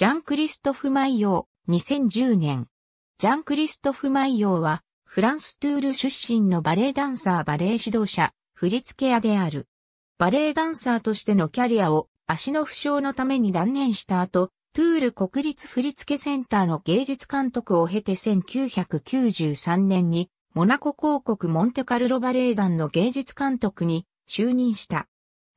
ジャン・クリストフ・マイヨー、2010年。ジャン・クリストフ・マイヨーは、フランス・トゥール出身のバレエダンサーバレエ指導者、振付屋である。バレエダンサーとしてのキャリアを足の負傷のために断念した後、トゥール国立振付センターの芸術監督を経て1993年に、モナコ公国モンテカルロバレエ団の芸術監督に就任した。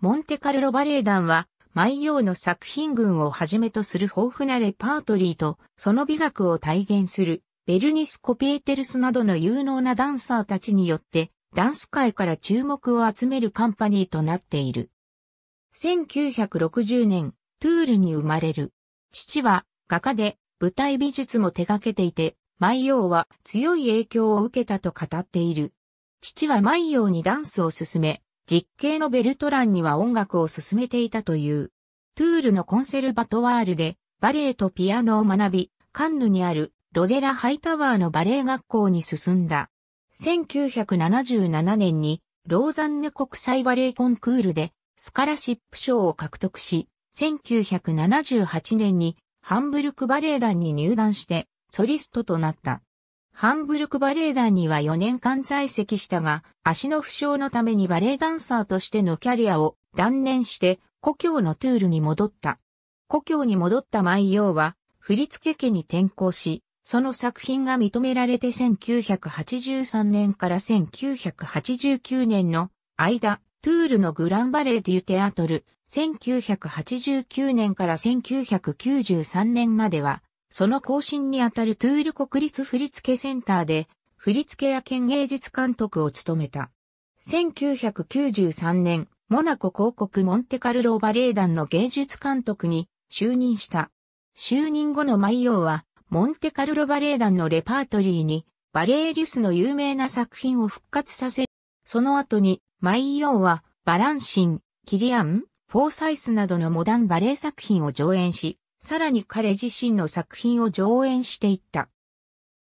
モンテカルロバレエ団は毎曜の作品群をはじめとする豊富なレパートリーと、その美学を体現する、ベルニス・コペーテルスなどの有能なダンサーたちによって、ダンス界から注目を集めるカンパニーとなっている。1960年、トゥールに生まれる。父は画家で舞台美術も手掛けていて、毎曜は強い影響を受けたと語っている。父は毎曜にダンスを勧め、実刑のベルトランには音楽を進めていたという。トゥールのコンセルバトワールでバレエとピアノを学び、カンヌにあるロゼラ・ハイタワーのバレエ学校に進んだ。1977年にローザンヌ国際バレエコンクールでスカラシップ賞を獲得し、1978年にハンブルクバレエ団に入団してソリストとなった。ハンブルクバレエ団には4年間在籍したが、足の負傷のためにバレエダンサーとしてのキャリアを断念して故郷のトゥールに戻った。故郷に戻ったマイヨーは、振付家に転校し、その作品が認められて1983年から1989年の間、トゥールのグランバレーデュテアトル、1989年から1993年までは、その更新にあたるトゥール国立振付センターで、振付や県芸術監督を務めた。1993年、モナコ広告モンテカルローバレエ団の芸術監督に就任した。就任後のマイオーは、モンテカルロバレエ団のレパートリーに、バレエリュスの有名な作品を復活させる。その後に、マイオーは、バランシン、キリアン、フォーサイスなどのモダンバレエ作品を上演し、さらに彼自身の作品を上演していった。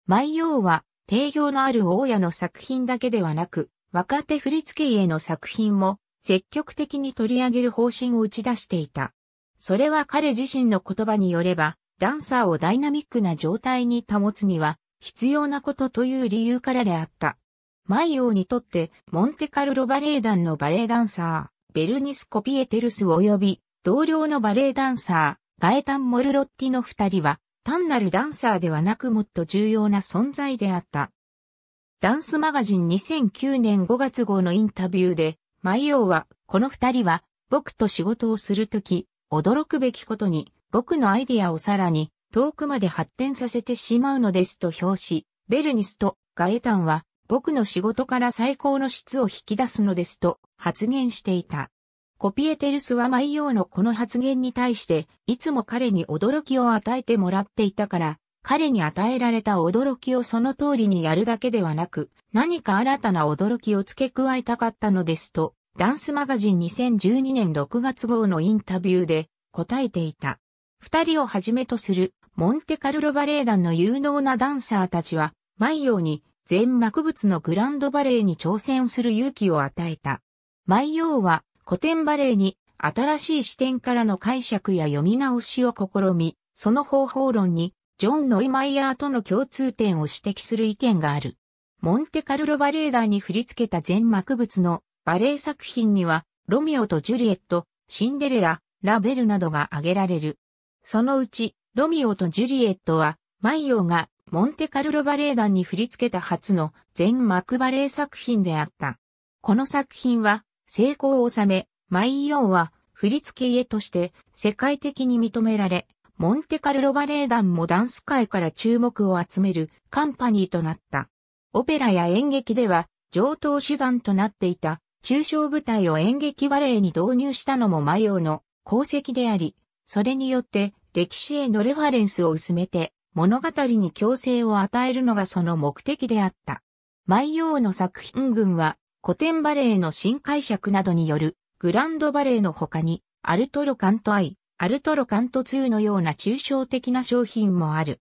万葉は、定評のある大家の作品だけではなく、若手振付家の作品も積極的に取り上げる方針を打ち出していた。それは彼自身の言葉によれば、ダンサーをダイナミックな状態に保つには必要なことという理由からであった。マイオーにとって、モンテカルロバレエ団のバレエダンサー、ベルニスコ・ピエテルス及び、同僚のバレエダンサー、ガエタン・モルロッティの二人は、単なるダンサーではなくもっと重要な存在であった。ダンスマガジン2009年5月号のインタビューで、マイオーは、この二人は、僕と仕事をするとき、驚くべきことに、僕のアイデアをさらに、遠くまで発展させてしまうのですと表し、ベルニスとガエタンは、僕の仕事から最高の質を引き出すのですと発言していた。コピエテルスは毎曜のこの発言に対して、いつも彼に驚きを与えてもらっていたから、彼に与えられた驚きをその通りにやるだけではなく、何か新たな驚きを付け加えたかったのですと、ダンスマガジン2012年6月号のインタビューで答えていた。二人をはじめとするモンテカルロバレエ団の有能なダンサーたちは、毎曜に全幕物のグランドバレエに挑戦する勇気を与えた。毎曜は古典バレエに新しい視点からの解釈や読み直しを試み、その方法論にジョン・ノイマイヤーとの共通点を指摘する意見がある。モンテカルロバレエ団に振り付けた全幕物のバレエ作品には、ロミオとジュリエット、シンデレラ、ラベルなどが挙げられる。そのうち、ロミオとジュリエットは、マイオーがモンテカルロバレエ団に振り付けた初の全幕バレエ作品であった。この作品は、成功を収め、マイ・ヨーは振付家として世界的に認められ、モンテカルロバレエ団もダンス界から注目を集めるカンパニーとなった。オペラや演劇では上等手段となっていた中小舞台を演劇バレエに導入したのもマイオの功績であり、それによって歴史へのレファレンスを薄めて物語に強制を与えるのがその目的であった。マイオの作品群は古典バレエの新解釈などによるグランドバレエの他に、アルトロカントアイ、アルトロカントツーのような抽象的な商品もある。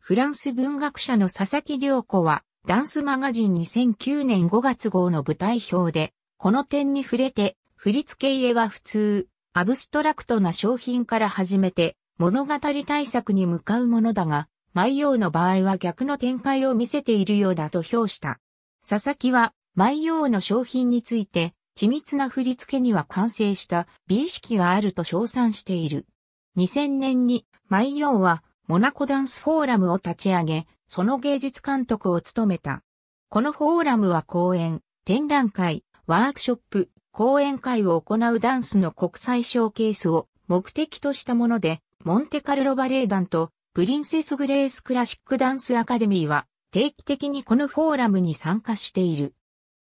フランス文学者の佐々木良子は、ダンスマガジン2009年5月号の舞台表で、この点に触れて、振付家は普通、アブストラクトな商品から始めて、物語対策に向かうものだが、マイオーの場合は逆の展開を見せているようだと評した。佐々木は、毎ーの商品について、緻密な振り付けには完成した美意識があると称賛している。2000年に、ヨーは、モナコダンスフォーラムを立ち上げ、その芸術監督を務めた。このフォーラムは講演、展覧会、ワークショップ、講演会を行うダンスの国際ショーケースを目的としたもので、モンテカルロバレエ団とプリンセスグレースクラシックダンスアカデミーは定期的にこのフォーラムに参加している。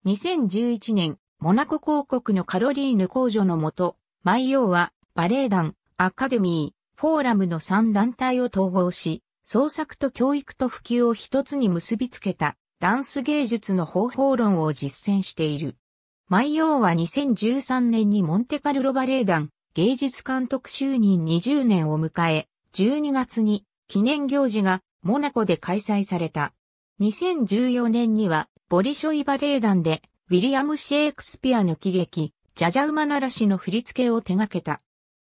2011年、モナコ公国のカロリーヌ公女のもと、マイヨーはバレエ団、アカデミー、フォーラムの3団体を統合し、創作と教育と普及を一つに結びつけたダンス芸術の方法論を実践している。マイヨーは2013年にモンテカルロバレエ団芸術監督就任20年を迎え、12月に記念行事がモナコで開催された。2014年にはボリショイバレエ団で、ウィリアム・シェイクスピアの喜劇、ジャジャウマナらしの振り付けを手掛けた。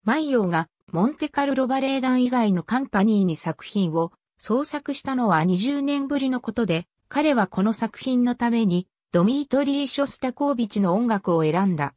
マイヨーが、モンテカルロバレエ団以外のカンパニーに作品を創作したのは20年ぶりのことで、彼はこの作品のために、ドミートリー・ショスタコービチの音楽を選んだ。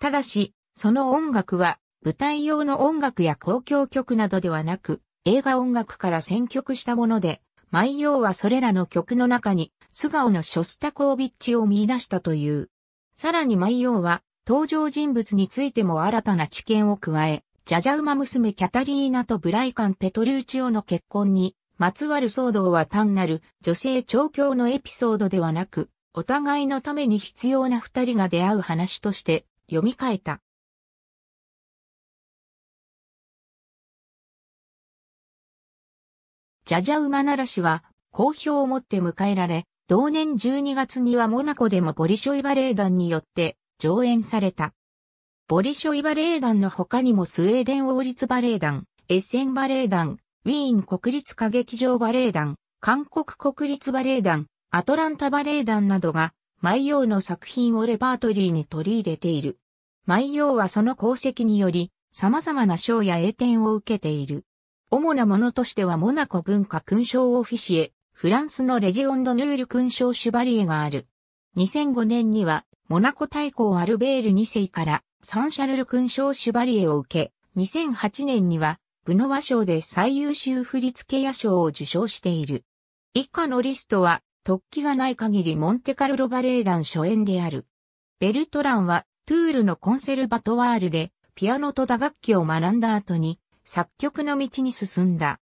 ただし、その音楽は、舞台用の音楽や公共曲などではなく、映画音楽から選曲したもので、マイヨーはそれらの曲の中に、素顔のショスタコービッチを見出したという。さらにマイヨーは、登場人物についても新たな知見を加え、ジャジャウマ娘キャタリーナとブライカン・ペトリーチオの結婚に、まつわる騒動は単なる女性調教のエピソードではなく、お互いのために必要な二人が出会う話として読み替えた。ジャジャウマならしは好評をもって迎えられ、同年12月にはモナコでもボリショイバレエ団によって上演された。ボリショイバレエ団の他にもスウェーデン王立バレエ団、エッセンバレエ団、ウィーン国立歌劇場バレエ団、韓国国立バレエ団、アトランタバレエ団などが、舞陽の作品をレパートリーに取り入れている。舞陽はその功績により、様々な賞や栄典を受けている。主なものとしてはモナコ文化勲章オフィシエ、フランスのレジオンドヌール勲章シュバリエがある。2005年には、モナコ大公アルベール2世からサンシャルル勲章シュバリエを受け、2008年には、ブノワ賞で最優秀振付屋賞を受賞している。以下のリストは、突起がない限りモンテカルロバレー団初演である。ベルトランは、トゥールのコンセルバトワールで、ピアノと打楽器を学んだ後に、作曲の道に進んだ。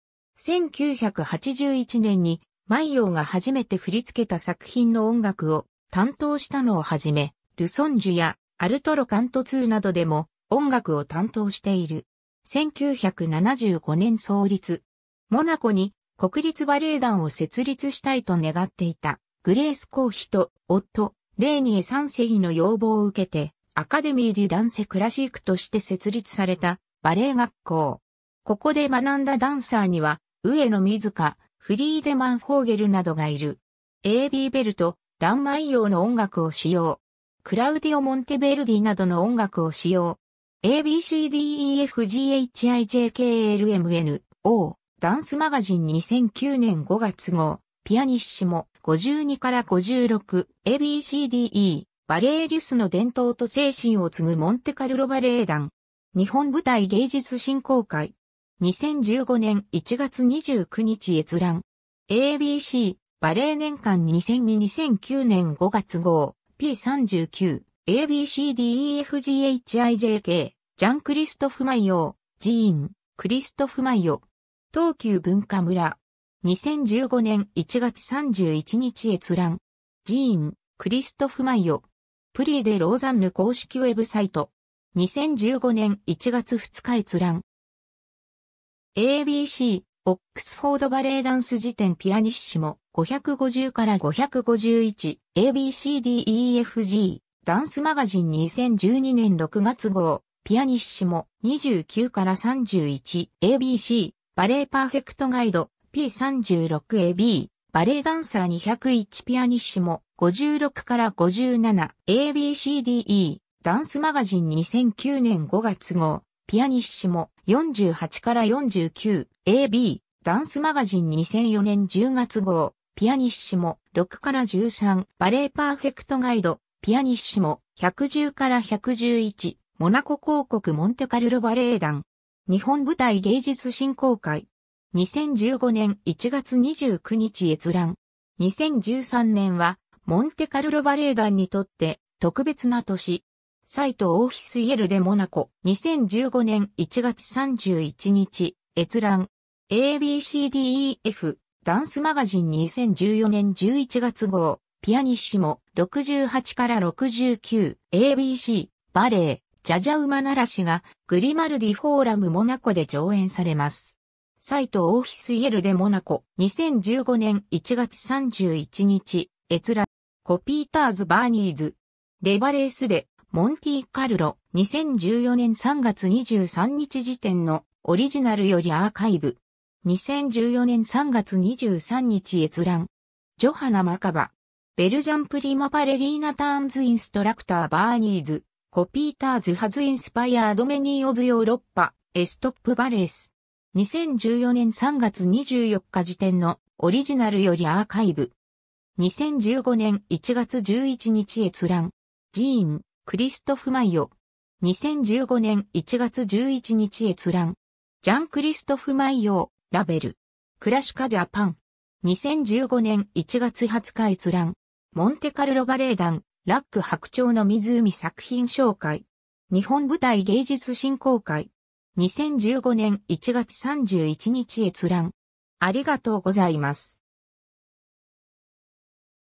1981年に万葉が初めて振り付けた作品の音楽を担当したのをはじめ、ルソンジュやアルトロカント2などでも音楽を担当している。1975年創立。モナコに国立バレエ団を設立したいと願っていたグレース・コーヒと夫、レーニエ三世の要望を受けてアカデミー・デュ・ダンセ・クラシックとして設立されたバレエ学校。ここで学んだダンサーには上野水香、フリーデマン・フォーゲルなどがいる。AB ベルト、ランマイ用の音楽を使用。クラウディオ・モンテベルディなどの音楽を使用。ABCDEFGHIJKLMN、O、ダンスマガジン2009年5月号、ピアニッシモ、52から56、ABCDE、バレエリュスの伝統と精神を継ぐモンテカルロバレエ団。日本舞台芸術振興会。2015年1月29日閲覧。ABC、バレー年間2002-2009年5月号、P39、ABCDEFGHIJK、ジャン・クリストフ・マイオ、ジーン、クリストフ・マイオ、東急文化村。2015年1月31日閲覧。ジーン、クリストフ・マイオ。プリーでローザンヌ公式ウェブサイト。2015年1月2日閲覧。ABC、オックスフォードバレエダンス辞典ピアニッシモ、550から551、ABCDEFG、ダンスマガジン2012年6月号、ピアニッシモ、29から31、ABC、バレエパーフェクトガイド、P36AB、バレエダンサー201ピアニッシモ、56から57、ABCDE、ダンスマガジン2009年5月号、ピアニッシモ、48から49、AB、ダンスマガジン2004年10月号、ピアニッシモ、6から13、バレーパーフェクトガイド、ピアニッシモ、110から111、モナコ広告モンテカルロバレエ団、日本舞台芸術振興会、2015年1月29日閲覧、2013年は、モンテカルロバレエ団にとって特別な年、サイトオフィスイエルデモナコ、2015年1月31日、閲覧、ABCDEF、ダンスマガジン2014年11月号、ピアニッシモ、68から69、ABC、バレエ、ジャジャウマならしが、グリマルディフォーラムモナコで上演されます。サイトオフィスイエルデモナコ、2015年1月31日、閲覧、コピーターズ・バーニーズ、レバレースで、モンティカルロ2014年3月23日時点のオリジナルよりアーカイブ。2014年3月23日閲覧。ジョハナ・マカバ。ベルジャンプリマパレリーナターンズインストラクターバーニーズ。コピーターズハズインスパイアードメニーオブヨーロッパ。エストップバレース。2014年3月24日時点のオリジナルよりアーカイブ。2015年1月11日閲覧。ジーン、クリストフ・マイオ。2015年1月11日閲覧。ジャン・クリストフ・マイオ、ラベル。クラシカ・ジャパン。2015年1月20日閲覧。モンテカルロバレエ団、ラック白鳥の湖作品紹介。日本舞台芸術振興会。2015年1月31日閲覧。ありがとうございます。